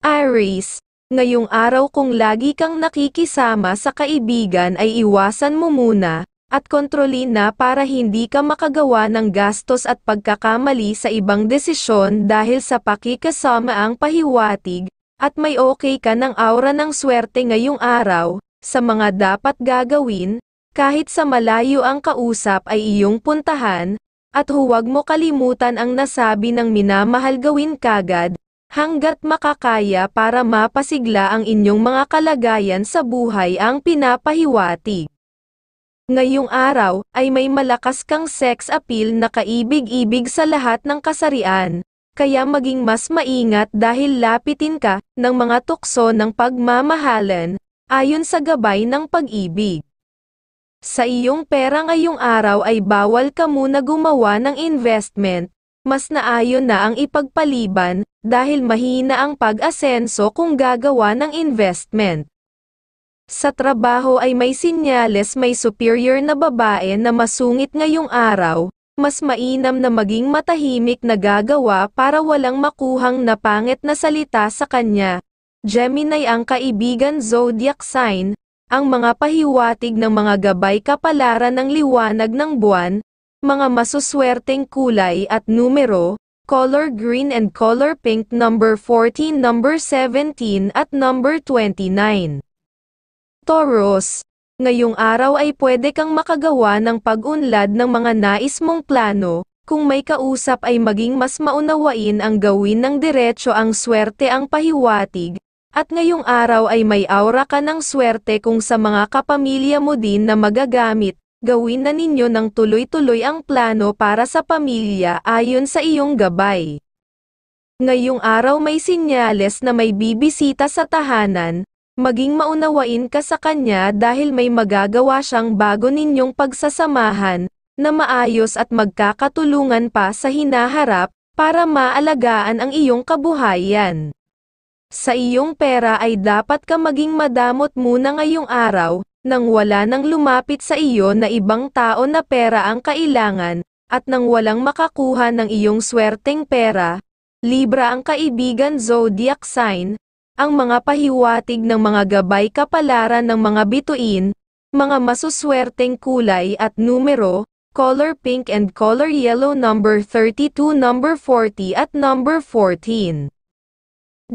Aries, ngayong araw kung lagi kang nakikisama sa kaibigan ay iwasan mo muna, at kontrolin na para hindi ka makagawa ng gastos at pagkakamali sa ibang desisyon dahil sa pakikasama ang pahiwatig, at may okay ka ng aura ng swerte ngayong araw, sa mga dapat gagawin, kahit sa malayo ang kausap ay iyong puntahan, at huwag mo kalimutan ang nasabi ng minamahal gawin kagad, hanggat makakaya para mapasigla ang inyong mga kalagayan sa buhay ang pinapahiwatig. Ngayong araw, ay may malakas kang sex appeal na kaibig-ibig sa lahat ng kasarian, kaya maging mas maingat dahil lapitin ka ng mga tukso ng pagmamahalan, ayon sa gabay ng pag-ibig. Sa iyong pera ngayong araw ay bawal ka muna gumawa ng investment, mas naayon na ang ipagpaliban dahil mahina ang pag-asenso kung gagawa ng investment. Sa trabaho ay may sinyales may superior na babae na masungit ngayong araw, mas mainam na maging matahimik na gagawa para walang makuhang napanget na salita sa kanya. Gemini ang kaibigan zodiac sign, ang mga pahiwatig ng mga gabay kapalaran ng liwanag ng buwan, mga masuswerteng kulay at numero, color green and color pink number 14, number 17 at number 29. Taurus, ngayong araw ay pwede kang makagawa ng pag-unlad ng mga nais mong plano, kung may kausap ay maging mas maunawain ang gawin ng diretsyo ang swerte ang pahiwatig, at ngayong araw ay may aura ka ng swerte kung sa mga kapamilya mo din na magagamit, gawin na ninyo ng tuloy-tuloy ang plano para sa pamilya ayon sa iyong gabay. Ngayong araw may sinyales na may bibisita sa tahanan, maging maunawain ka sa kanya dahil may magagawa siyang bago ninyong pagsasamahan, na maayos at magkakatulungan pa sa hinaharap, para maalagaan ang iyong kabuhayan. Sa iyong pera ay dapat ka maging madamot muna ngayong araw, nang wala nang lumapit sa iyo na ibang tao na pera ang kailangan, at nang walang makakuha ng iyong swerteng pera, Libra ang kaibigan zodiac sign, ang mga pahiwatig ng mga gabay kapalaran ng mga bituin, mga masuswerteng kulay at numero, color pink and color yellow number 32 number 40 at number 14.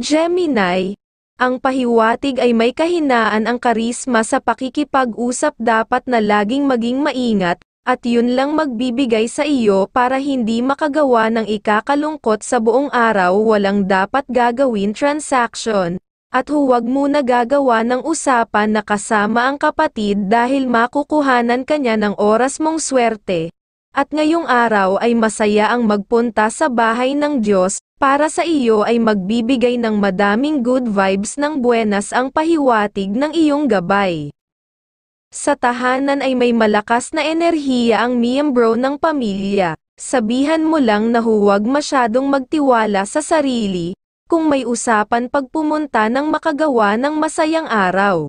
Gemini, ang pahiwatig ay may kahinaan ang karisma sa pakikipag-usap dapat na laging maging maingat, at yun lang magbibigay sa iyo para hindi makagawa ng ikakalungkot sa buong araw walang dapat gagawin transaction, at huwag mo na gagawa ng usapan na kasama ang kapatid dahil makukuhanan kanya ng oras mong swerte. At ngayong araw ay masaya ang magpunta sa bahay ng Diyos, para sa iyo ay magbibigay ng madaming good vibes ng buenas ang pahiwatig ng iyong gabay. Sa tahanan ay may malakas na enerhiya ang miyembro ng pamilya. Sabihan mo lang na huwag masyadong magtiwala sa sarili, kung may usapan pagpumunta ng makagawa ng masayang araw.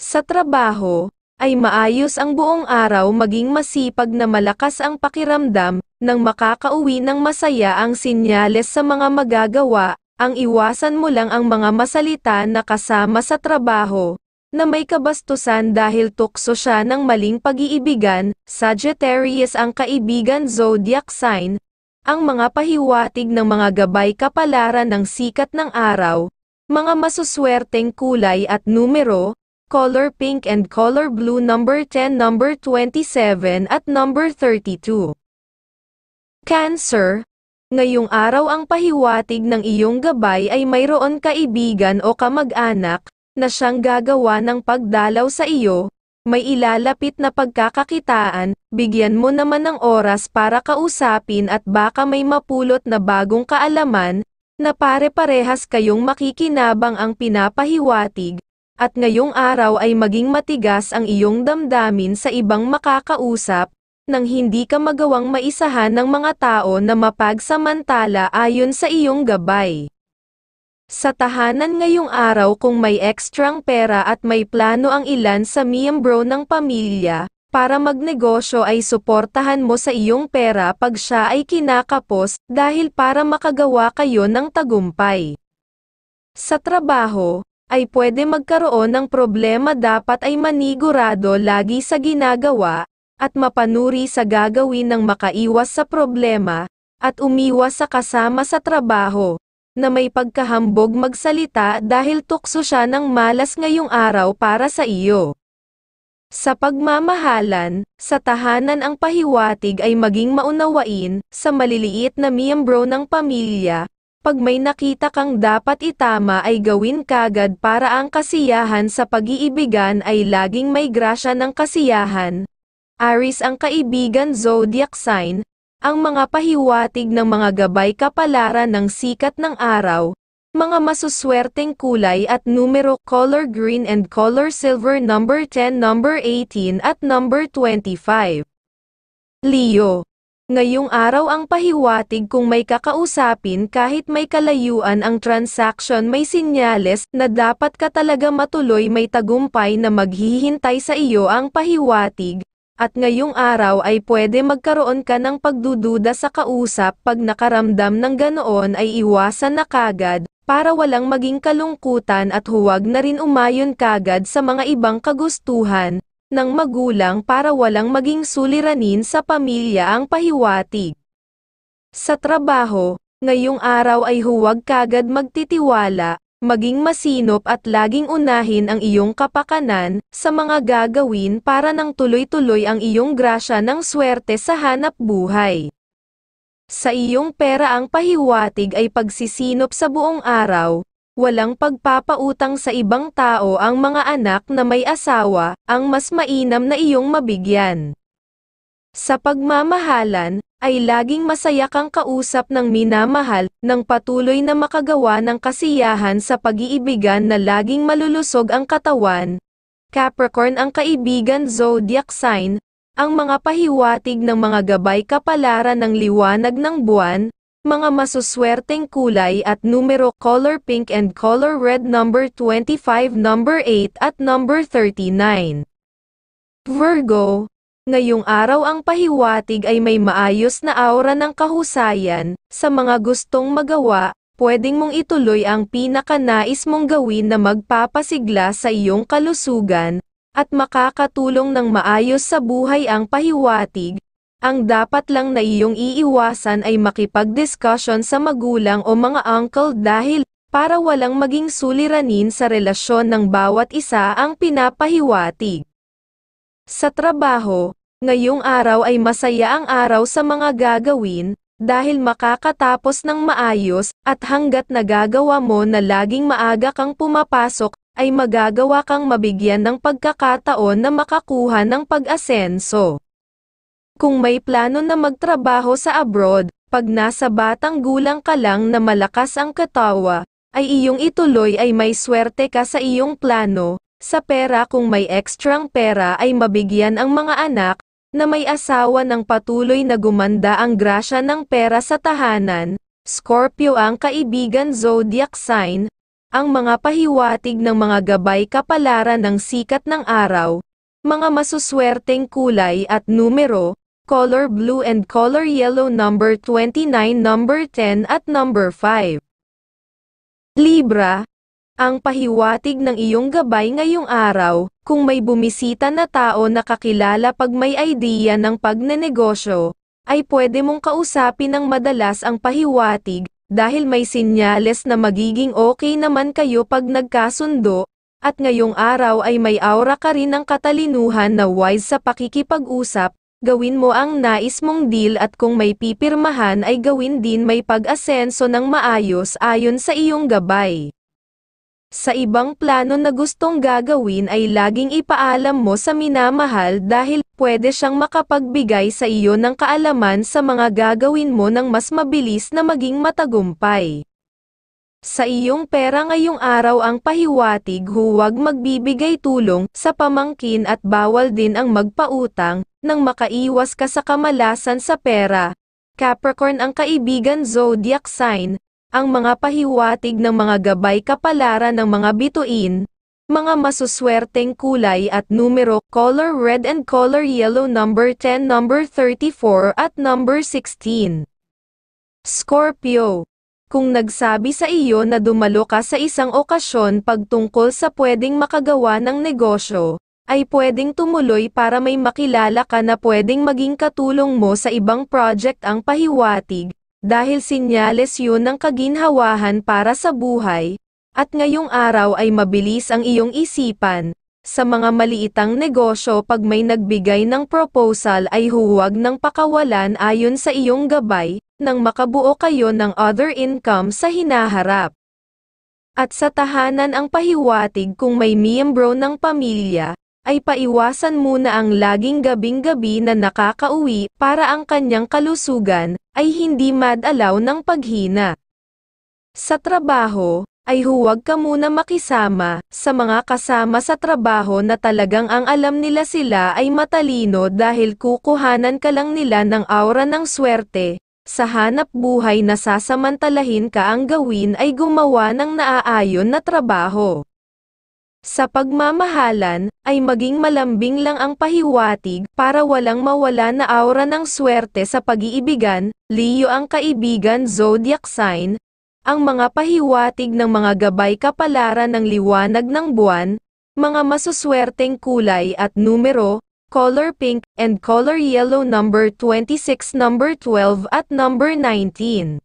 Sa trabaho, ay maayos ang buong araw maging masipag na malakas ang pakiramdam, nang makakauwi ng masaya ang sinyales sa mga magagawa, ang iwasan mo lang ang mga masalita na kasama sa trabaho, na may kabastusan dahil tukso siya ng maling pag-iibigan, Sagittarius ang kaibigan zodiac sign, ang mga pahiwatig ng mga gabay kapalaran ng sikat ng araw, mga masuswerteng kulay at numero, color pink and color blue number 10, number 27 at number 32. Cancer, ngayong araw ang pahiwatig ng iyong gabay ay mayroon kaibigan o kamag-anak na siyang gagawa ng pagdalaw sa iyo, may ilalapit na pagkakakitaan, bigyan mo naman ng oras para kausapin at baka may mapulot na bagong kaalaman, na pare-parehas kayong makikinabang ang pinapahiwatig, at ngayong araw ay maging matigas ang iyong damdamin sa ibang makakausap, nang hindi ka magawang maisahan ng mga tao na mapagsamantala ayon sa iyong gabay. Sa tahanan ngayong araw kung may ekstrang pera at may plano ang ilan sa miyembro ng pamilya, para magnegosyo ay suportahan mo sa iyong pera pag siya ay kinakapos dahil para makagawa kayo ng tagumpay. Sa trabaho, ay pwede magkaroon ng problema dapat ay manigurado lagi sa ginagawa, at mapanuri sa gagawin ng makaiwas sa problema, at umiwas sa kasama sa trabaho, na may pagkahambog magsalita dahil tukso siya ng malas ngayong araw para sa iyo. Sa pagmamahalan, sa tahanan ang pahiwatig ay maging maunawain, sa maliliit na miyembro ng pamilya, pag may nakita kang dapat itama ay gawin kagad para ang kasiyahan sa pag-iibigan ay laging may grasya ng kasiyahan. Aris ang kaibigan zodiac sign, ang mga pahiwatig ng mga gabay kapalaran ng sikat ng araw, mga masuswerteng kulay at numero color green and color silver number 10 number 18 at number 25. Leo Ngayong araw ang pahiwatig kung may kakausapin kahit may kalayuan ang transaction may sinyales na dapat ka talaga matuloy may tagumpay na maghihintay sa iyo ang pahiwatig. At ngayong araw ay pwede magkaroon ka ng pagdududa sa kausap pag nakaramdam ng ganoon ay iwasan na kagad, para walang maging kalungkutan at huwag na rin umayon kagad sa mga ibang kagustuhan ng magulang para walang maging suliranin sa pamilya ang pahiwatig. Sa trabaho, ngayong araw ay huwag kagad magtitiwala, maging masinop at laging unahin ang iyong kapakanan sa mga gagawin para nang tuloy-tuloy ang iyong grasya ng swerte sa hanap buhay. Sa iyong pera ang pahiwatig ay pagsisinop sa buong araw, walang pagpapautang sa ibang tao ang mga anak na may asawa, ang mas mainam na iyong mabigyan. Sa pagmamahalan, ay laging masaya kang kausap ng minamahal, nang patuloy na makagawa ng kasiyahan sa pag-iibigan na laging malulusog ang katawan. Capricorn ang kaibigan zodiac sign, ang mga pahiwatig ng mga gabay kapalaran ng liwanag ng buwan, mga masuswerteng kulay at numero color pink and color red number 25, number 8 at number 39. Virgo, Ngayong araw ang pahiwatig ay may maayos na aura ng kahusayan, sa mga gustong magawa, pwedeng mong ituloy ang pinakanais mong gawin na magpapasigla sa iyong kalusugan, at makakatulong ng maayos sa buhay ang pahiwatig, ang dapat lang na iyong iiwasan ay makipag sa magulang o mga uncle dahil, para walang maging suliranin sa relasyon ng bawat isa ang pinapahiwatig. Sa trabaho, ngayong araw ay masaya ang araw sa mga gagawin, dahil makakatapos ng maayos, at hanggat nagagawa mo na laging maaga kang pumapasok, ay magagawa kang mabigyan ng pagkakataon na makakuha ng pag-asenso. Kung may plano na magtrabaho sa abroad, pag nasa batang gulang ka lang na malakas ang katawa, ay iyong ituloy ay may swerte ka sa iyong plano, sa pera kung may ekstrang pera ay mabigyan ang mga anak, na may asawa ng patuloy na gumanda ang grasya ng pera sa tahanan, Scorpio ang kaibigan zodiac sign, ang mga pahiwatig ng mga gabay kapalaran ng sikat ng araw, mga masuswerteng kulay at numero, color blue and color yellow number 29, number 10 at number 5. Libra, ang pahiwatig ng iyong gabay ngayong araw, kung may bumisita na tao na kakilala pag may idea ng pagnenegosyo, ay pwede mong kausapin ng madalas ang pahiwatig, dahil may sinyales na magiging okay naman kayo pag nagkasundo, at ngayong araw ay may aura ka rin ng katalinuhan na wise sa pakikipag-usap, gawin mo ang nais mong deal at kung may pipirmahan ay gawin din may pag-asenso ng maayos ayon sa iyong gabay. Sa ibang plano na gustong gagawin ay laging ipaalam mo sa minamahal dahil pwede siyang makapagbigay sa iyo ng kaalaman sa mga gagawin mo ng mas mabilis na maging matagumpay sa iyong pera ngayong araw ang pahiwatig huwag magbibigay tulong sa pamangkin at bawal din ang magpautang, nang makaiwas ka sa kamalasan sa pera. Capricorn ang kaibigan zodiac sign, ang mga pahiwatig ng mga gabay kapalaran ng mga bituin, mga masuswerteng kulay at numero, color red and color yellow number 10, number 34 at number 16. Scorpio kung nagsabi sa iyo na dumalo ka sa isang okasyon pagtungkol sa pwedeng makagawa ng negosyo, ay pwedeng tumuloy para may makilala ka na pwedeng maging katulong mo sa ibang project ang pahiwatig, dahil sinyales yun ng kaginhawahan para sa buhay, at ngayong araw ay mabilis ang iyong isipan, sa mga maliitang negosyo pag may nagbigay ng proposal ay huwag ng pakawalan ayon sa iyong gabay, nang makabuo kayo ng other income sa hinaharap. At sa tahanan ang pahiwatig kung may miyembro ng pamilya, ay paiwasan muna ang laging gabing-gabi na nakakauwi para ang kanyang kalusugan ay hindi madalaw ng paghina. Sa trabaho, ay huwag ka muna makisama sa mga kasama sa trabaho na talagang ang alam nila sila ay matalino dahil kukuhanan ka lang nila ng aura ng swerte. Sa hanap buhay na sasamantalahin ka ang gawin ay gumawa ng naaayon na trabaho. Sa pagmamahalan, ay maging malambing lang ang pahiwatig para walang mawala na aura ng swerte sa pag-iibigan, Leo ang kaibigan zodiac sign, ang mga pahiwatig ng mga gabay kapalaran ng liwanag ng buwan, mga masuswerteng kulay at numero, color pink and color yellow number 26, number 12 at number 19.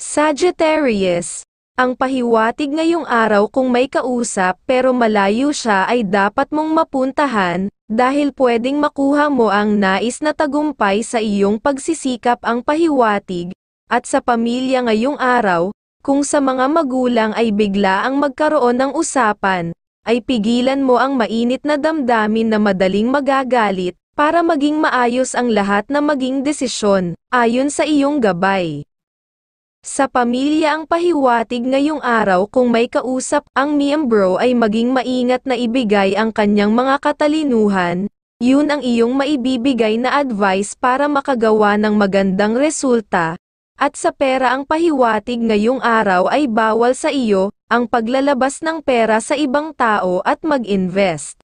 Sagittarius, ang pahiwatig ngayong araw kung may kausap pero malayo siya ay dapat mong mapuntahan, dahil pwedeng makuha mo ang nais na tagumpay sa iyong pagsisikap ang pahiwatig, at sa pamilya ngayong araw, kung sa mga magulang ay bigla ang magkaroon ng usapan, ay pigilan mo ang mainit na damdamin na madaling magagalit, para maging maayos ang lahat na maging desisyon, ayon sa iyong gabay. Sa pamilya ang pahiwatig ngayong araw kung may kausap ang miyembro ay maging maingat na ibigay ang kanyang mga katalinuhan, yun ang iyong maibibigay na advice para makagawa ng magandang resulta, at sa pera ang pahiwatig ngayong araw ay bawal sa iyo, ang paglalabas ng pera sa ibang tao at mag-invest.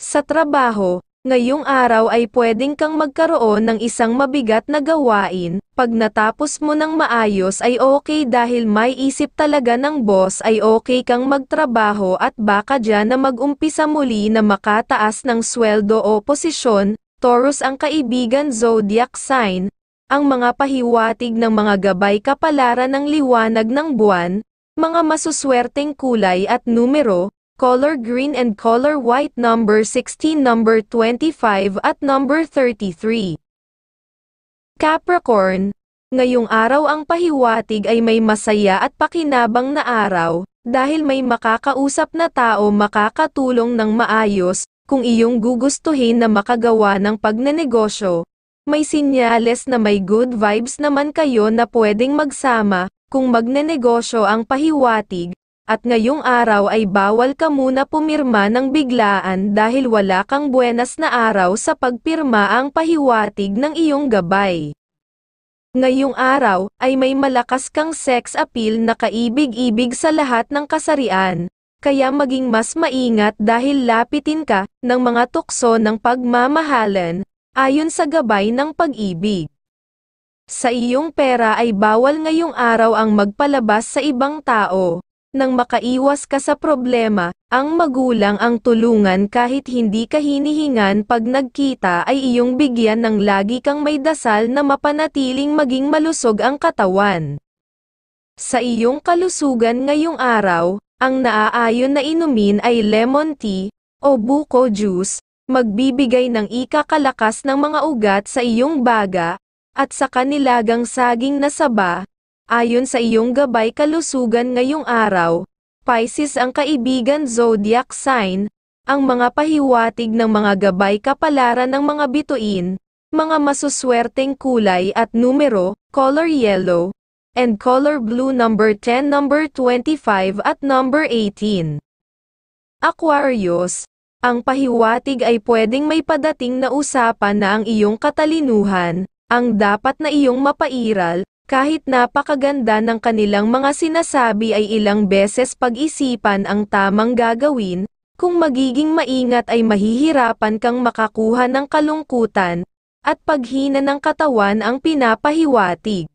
Sa trabaho, ngayong araw ay pwedeng kang magkaroon ng isang mabigat na gawain, pag natapos mo ng maayos ay okay dahil may isip talaga ng boss ay okay kang magtrabaho at baka dyan na mag-umpisa muli na makataas ng sweldo o posisyon, Taurus ang kaibigan zodiac sign, ang mga pahiwatig ng mga gabay kapalaran ng liwanag ng buwan, mga masuswerteng kulay at numero, color green and color white number 16 number 25 at number 33. Capricorn, ngayong araw ang pahiwatig ay may masaya at pakinabang na araw, dahil may makakausap na tao makakatulong ng maayos, kung iyong gugustuhin na makagawa ng pagnenegosyo, may sinyales na may good vibes naman kayo na pwedeng magsama, kung magnenegosyo ang pahiwatig, at ngayong araw ay bawal ka muna pumirma ng biglaan dahil wala kang buenas na araw sa pagpirma ang pahiwatig ng iyong gabay. Ngayong araw, ay may malakas kang sex appeal na kaibig-ibig sa lahat ng kasarian, kaya maging mas maingat dahil lapitin ka ng mga tukso ng pagmamahalan, ayon sa gabay ng pag-ibig. Sa iyong pera ay bawal ngayong araw ang magpalabas sa ibang tao. Nang makaiwas ka sa problema, ang magulang ang tulungan kahit hindi ka hinihingan pag nagkita ay iyong bigyan ng lagi kang may dasal na mapanatiling maging malusog ang katawan. Sa iyong kalusugan ngayong araw, ang naaayon na inumin ay lemon tea o buko juice magbibigay ng ikakalakas ng mga ugat sa iyong baga, at sa kanilagang saging na saba, ayon sa iyong gabay kalusugan ngayong araw. Pisces ang kaibigan zodiac sign, ang mga pahiwatig ng mga gabay kapalaran ng mga bituin, mga masuswerteng kulay at numero, color yellow, and color blue number 10, number 25 at number 18. Aquarius, ang pahiwatig ay pwedeng may padating na usapan na ang iyong katalinuhan, ang dapat na iyong mapairal, kahit napakaganda ng kanilang mga sinasabi ay ilang beses pag-isipan ang tamang gagawin, kung magiging maingat ay mahihirapan kang makakuha ng kalungkutan, at paghina ng katawan ang pinapahiwatig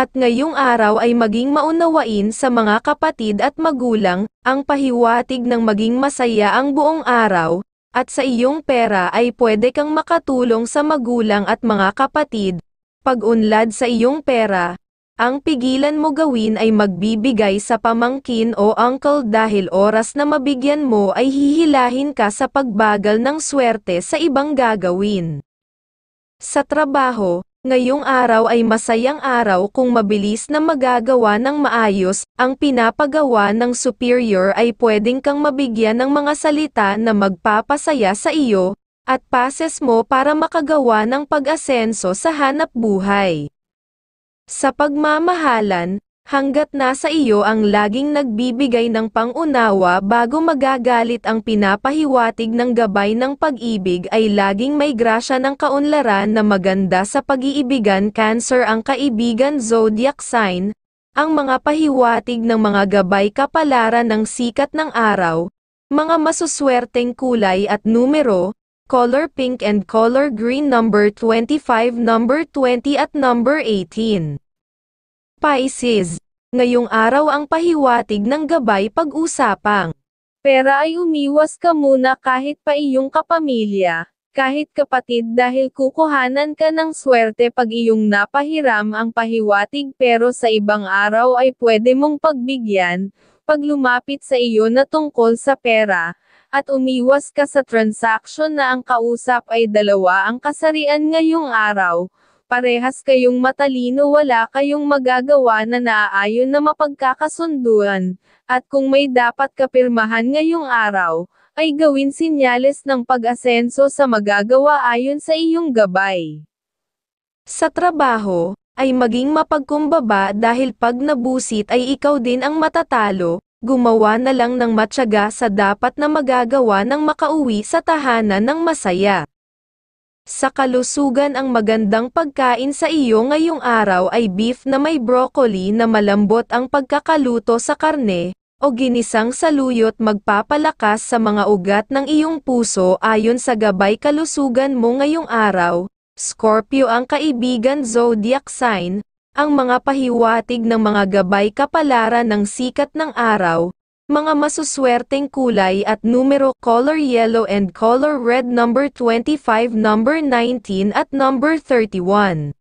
at ngayong araw ay maging maunawain sa mga kapatid at magulang, ang pahiwatig ng maging masaya ang buong araw, at sa iyong pera ay pwede kang makatulong sa magulang at mga kapatid. Pag-unlad sa iyong pera, ang pigilan mo gawin ay magbibigay sa pamangkin o uncle dahil oras na mabigyan mo ay hihilahin ka sa pagbagal ng swerte sa ibang gagawin. Sa trabaho, Ngayong araw ay masayang araw kung mabilis na magagawa ng maayos, ang pinapagawa ng superior ay pwedeng kang mabigyan ng mga salita na magpapasaya sa iyo, at pases mo para makagawa ng pag-asenso sa hanap buhay. Sa pagmamahalan, hanggat nasa iyo ang laging nagbibigay ng pangunawa bago magagalit ang pinapahiwatig ng gabay ng pag-ibig ay laging may grasya ng kaunlaran na maganda sa pag-iibigan cancer ang kaibigan zodiac sign, ang mga pahiwatig ng mga gabay kapalaran ng sikat ng araw, mga masuswerteng kulay at numero, color pink and color green number 25 number 20 at number 18. Pisces. Ngayong araw ang pahiwatig ng gabay pag-usapang. Pera ay umiwas ka muna kahit pa iyong kapamilya, kahit kapatid dahil kukuhanan ka ng swerte pag iyong napahiram ang pahiwatig pero sa ibang araw ay pwede mong pagbigyan, pag lumapit sa iyo na tungkol sa pera, at umiwas ka sa transaction na ang kausap ay dalawa ang kasarian ngayong araw, Parehas kayong matalino wala kayong magagawa na naaayon na mapagkakasunduan, at kung may dapat kapirmahan ngayong araw, ay gawin sinyales ng pag-asenso sa magagawa ayon sa iyong gabay. Sa trabaho, ay maging mapagkumbaba dahil pag nabusit ay ikaw din ang matatalo, gumawa na lang ng matyaga sa dapat na magagawa ng makauwi sa tahanan ng masaya sa kalusugan ang magandang pagkain sa iyo ngayong araw ay beef na may broccoli na malambot ang pagkakaluto sa karne, o ginisang saluyot magpapalakas sa mga ugat ng iyong puso ayon sa gabay kalusugan mo ngayong araw. Scorpio ang kaibigan zodiac sign, ang mga pahiwatig ng mga gabay kapalaran ng sikat ng araw, mga masuswerteng kulay at numero color yellow and color red number 25 number 19 at number 31.